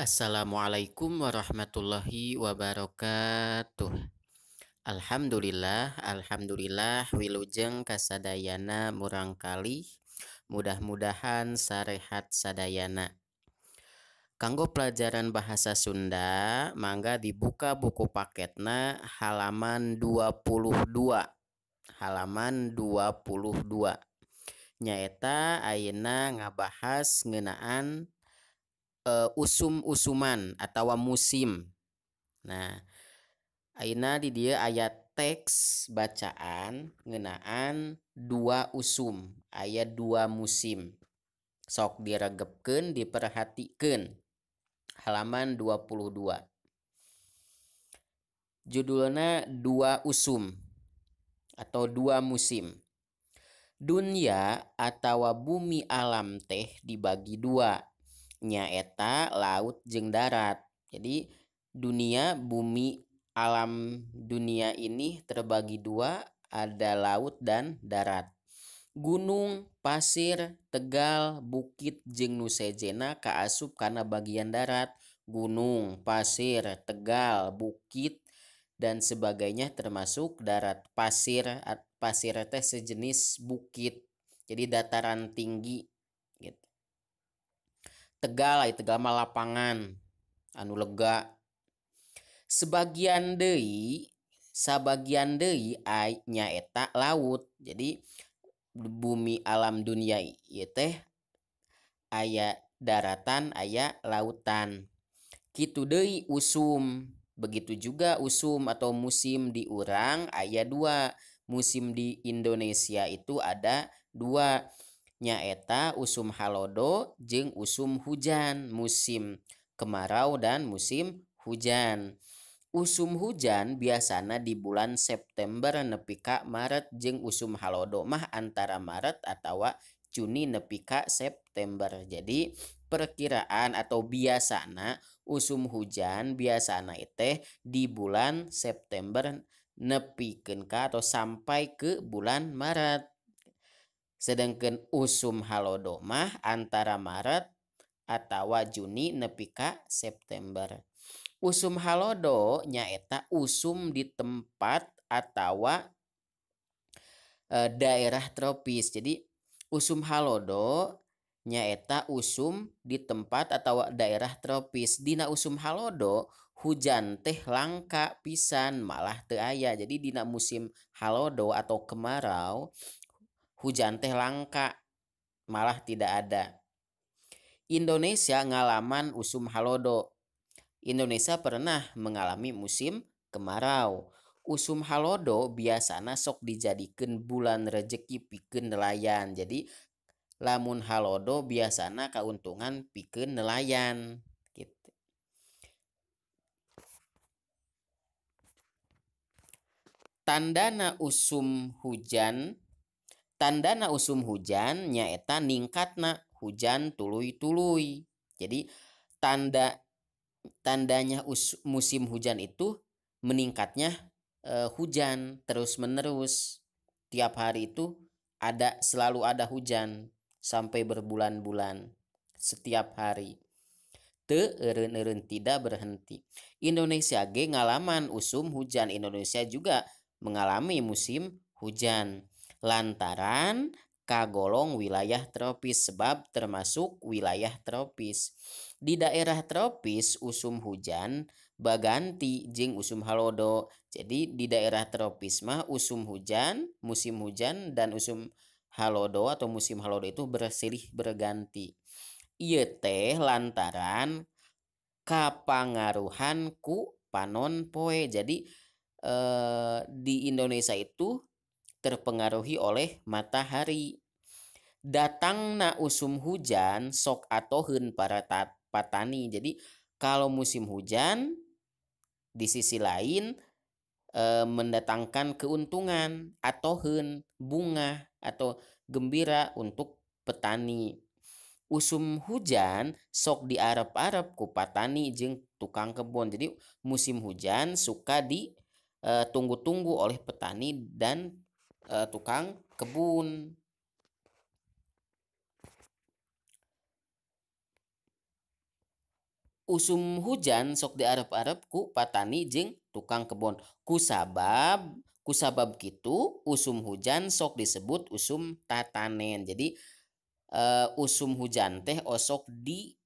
Assalamualaikum warahmatullahi wabarakatuh. Alhamdulillah, alhamdulillah wilujeng kasadayana Murangkali. Mudah-mudahan sarehat sadayana. Kanggo pelajaran bahasa Sunda, mangga dibuka buku paketna halaman 22 halaman 22 Nyaita Aina ngabahas ngenaan uh, usum-usuman atau musim. Nah, aina di dia ayat teks bacaan ngenaan dua usum, ayat dua musim. Sok diregepkeun, diperhatikan. Halaman 22. Judulnya dua usum atau dua musim. Dunia atau bumi alam teh dibagi dua, nyaeta laut jeng darat jadi dunia bumi alam dunia ini terbagi dua ada laut dan darat gunung pasir tegal bukit jeng nusejena kaasup karena bagian darat gunung pasir tegal bukit dan sebagainya termasuk darat pasir pasir teh sejenis bukit jadi dataran tinggi Tegal ay Tegal mah lapangan anu lega sebagian Dei sebagian Dei ay nyaeta laut jadi bumi alam dunia ieu teh aya daratan aya lautan kitu Dei usum begitu juga usum atau musim di urang aya dua musim di Indonesia itu ada dua nyaeta usum halodo jeng usum hujan musim kemarau dan musim hujan usum hujan biasana di bulan September nepika Maret jeng usum halodo mah antara Maret atau Juni nepika September jadi perkiraan atau biasana usum hujan biasana itu di bulan September nepikin ka atau sampai ke bulan Maret sedangkan usum halodomah antara Maret atau Juni nepika September usum halodo nyaeta usum di tempat atau e, daerah tropis jadi usum halodo nyaeta usum di tempat atau daerah tropis dina usum halodo hujan teh langka pisan malah teaya jadi dina musim halodo atau kemarau hujan teh langka, malah tidak ada. Indonesia ngalaman usum halodo. Indonesia pernah mengalami musim kemarau. Usum halodo biasana sok dijadikan bulan rejeki pikeun nelayan. Jadi lamun halodo biasana keuntungan pikeun nelayan. Gitu. Tandana usum hujan tanda tandana usum hujan nyaeta ningkatna hujan tului tului Jadi tanda tandanya us, musim hujan itu meningkatnya e, hujan terus-menerus. Tiap hari itu ada selalu ada hujan sampai berbulan-bulan setiap hari. Te eren-eren tidak berhenti. Indonesia ge ngalaman usum hujan. Indonesia juga mengalami musim hujan lantaran kagolong wilayah tropis sebab termasuk wilayah tropis. Di daerah tropis usum hujan baganti jing usum halodo. Jadi di daerah tropis mah usum hujan, musim hujan dan usum halodo atau musim halodo itu bersilih berganti. iya teh lantaran kapangaruhan ku panon poe. Jadi eh, di Indonesia itu terpengaruhi oleh matahari. datang na usum hujan sok atohen para patani. Jadi kalau musim hujan di sisi lain e, mendatangkan keuntungan atohen bunga atau gembira untuk petani. Usum hujan sok di Arab-Arab ku patani jeng tukang kebun. Jadi musim hujan suka ditunggu e, tunggu oleh petani dan uh, tukang kebun usum hujan sok di Arab-arab ku patani jeng tukang kebun ku sabab ku sabab gitu usum hujan sok disebut usum tatanen jadi uh, usum hujan teh osok di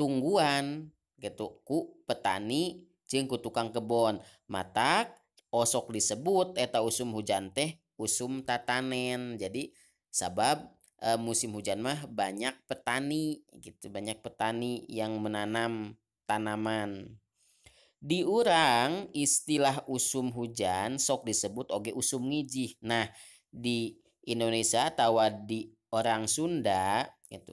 tungguan gitu ku petani jeng ku tukang kebun matak osok disebut eta usum hujan teh usum tatanen jadi sabab e, musim hujan mah banyak petani gitu banyak petani yang menanam tanaman di urang istilah usum hujan sok disebut oge usum ngiji nah di Indonesia atau di orang Sunda itu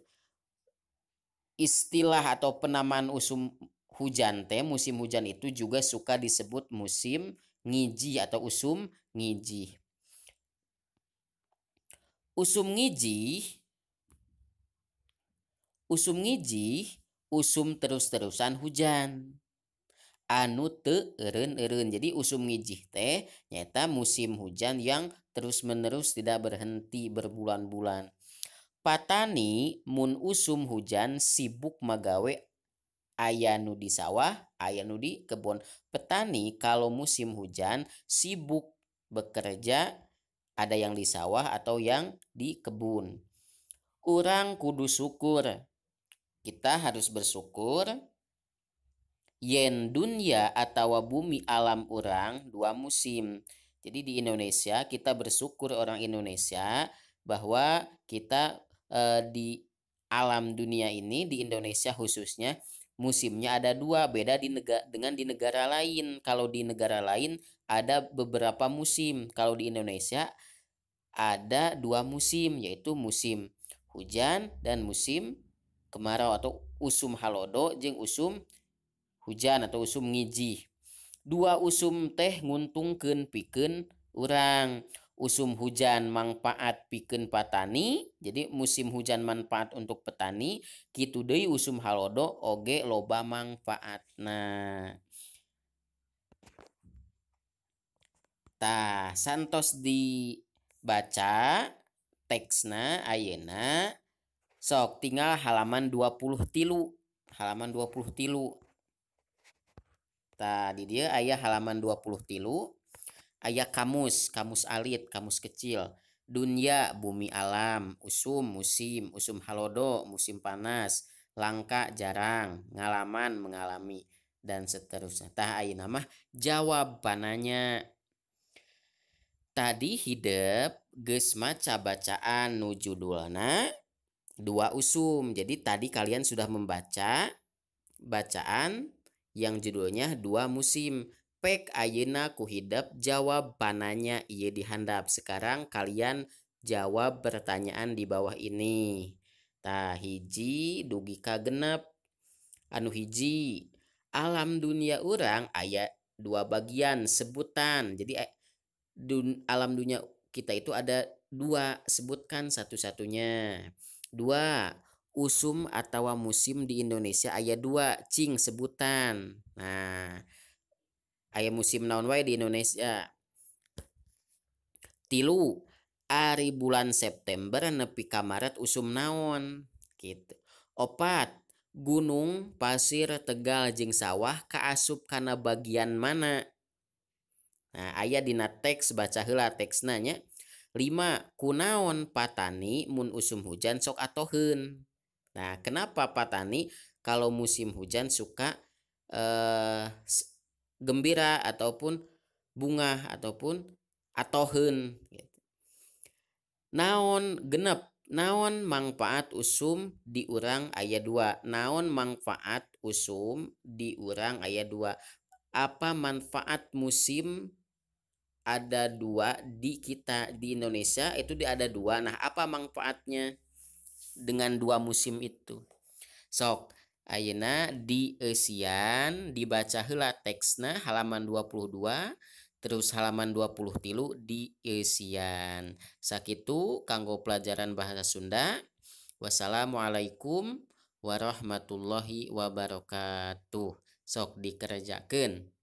istilah atau penamaan usum hujan teh musim hujan itu juga suka disebut musim ngiji atau usum ngiji. Usum ngiji Usum ngiji usum terus-terusan hujan. Anu te eren eren. Jadi usum ngiji teh nyata musim hujan yang terus-menerus tidak berhenti berbulan-bulan. Patani mun usum hujan sibuk magawe ayanu nudi sawah, ayah nudi kebun. Petani kalau musim hujan sibuk bekerja, ada yang di sawah atau yang di kebun. Orang kudu syukur. Kita harus bersyukur yen dunia atau bumi alam orang dua musim. Jadi di Indonesia kita bersyukur orang Indonesia bahwa kita e, di alam dunia ini di Indonesia khususnya musimnya ada dua beda di negara dengan di negara lain kalau di negara lain ada beberapa musim kalau di Indonesia ada dua musim yaitu musim hujan dan musim kemarau atau usum halodo jeng usum hujan atau usum ngiji dua usum teh nguntungkan piken orang usum hujan manfaat piken patani jadi musim hujan manfaat untuk petani gitu deh usum halodo oge loba manfaat nah tah santos dibaca teksna Ayena sok tinggal halaman 20 tilu halaman 20 tilu tadi dia ayah halaman 20 tilu Ayah kamus, kamus alit, kamus kecil. Dunia, bumi alam, usum, musim, usum halodo, musim panas, langka, jarang, ngalaman, mengalami, dan seterusnya. Tah nama jawab pananya. tadi hidup gesma bacaan nu judulna dua usum. Jadi tadi kalian sudah membaca bacaan yang judulnya dua musim pek ayeuna ku hidep jawab pananya ieu dihandap. Sekarang kalian jawab pertanyaan di bawah ini. Tah hiji dugi ka genep. Anu hiji, alam dunia orang ayat dua bagian sebutan. Jadi dun, alam dunia kita itu ada dua, sebutkan satu-satunya. Dua, usum atau musim di Indonesia ayat dua, cing sebutan. Nah, ayah musim naon wae di Indonesia tilu Ari bulan September nepi kamaret usum naon gitu opat gunung pasir Tegal jeng sawah kaasup karena bagian mana nah, ayah dina teks baca hela teks nanya Lima kunaon patani mun usum hujan sok atohen nah kenapa patani kalau musim hujan suka eh gembira ataupun bunga ataupun atohen gitu. Naon genep naon manfaat usum di urang ayat 2 naon manfaat usum di urang ayat 2 apa manfaat musim ada dua di kita di Indonesia itu ada dua nah apa manfaatnya dengan dua musim itu sok Ayeuna di Eusian dibaca hela teksna halaman 22 terus halaman puluh tilu di Eusian. Sakitu kanggo pelajaran bahasa Sunda. Wassalamualaikum warahmatullahi wabarakatuh. Sok dikerjakan.